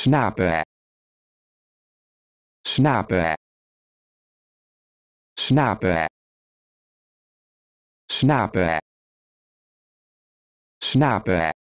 snappen snappen snappen snappen snappen